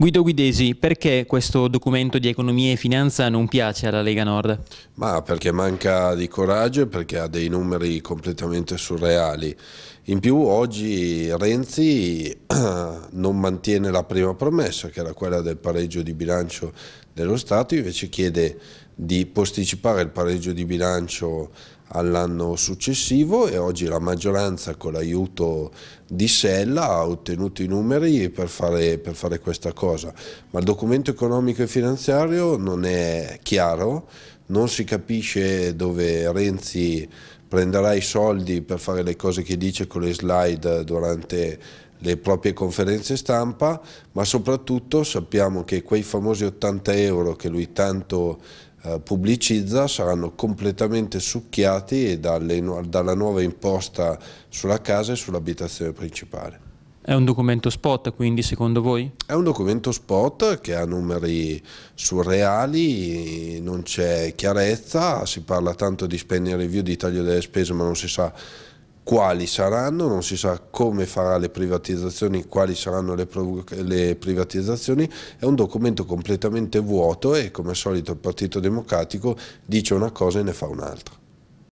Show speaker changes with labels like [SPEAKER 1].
[SPEAKER 1] Guido Guidesi, perché questo documento di economia e finanza non piace alla Lega Nord? Ma perché manca di coraggio e perché ha dei numeri completamente surreali. In più oggi Renzi non mantiene la prima promessa, che era quella del pareggio di bilancio dello Stato, invece chiede di posticipare il pareggio di bilancio all'anno successivo e oggi la maggioranza con l'aiuto di Sella ha ottenuto i numeri per fare, per fare, questa cosa, ma il documento economico e finanziario non è chiaro, non si capisce dove Renzi prenderà i soldi per fare le cose che dice con le slide durante le proprie conferenze stampa, ma soprattutto sappiamo che quei famosi 80 euro che lui tanto eh, pubblicizza saranno completamente succhiati dalle, dalla nuova imposta sulla casa e sull'abitazione principale. È un documento spot quindi secondo voi? È un documento spot che ha numeri surreali, non c'è chiarezza, si parla tanto di spending review, di taglio delle spese ma non si sa quali saranno, non si sa come farà le privatizzazioni, quali saranno le, le, privatizzazioni, è un documento completamente vuoto e come al solito il Partito Democratico dice una cosa e ne fa un'altra.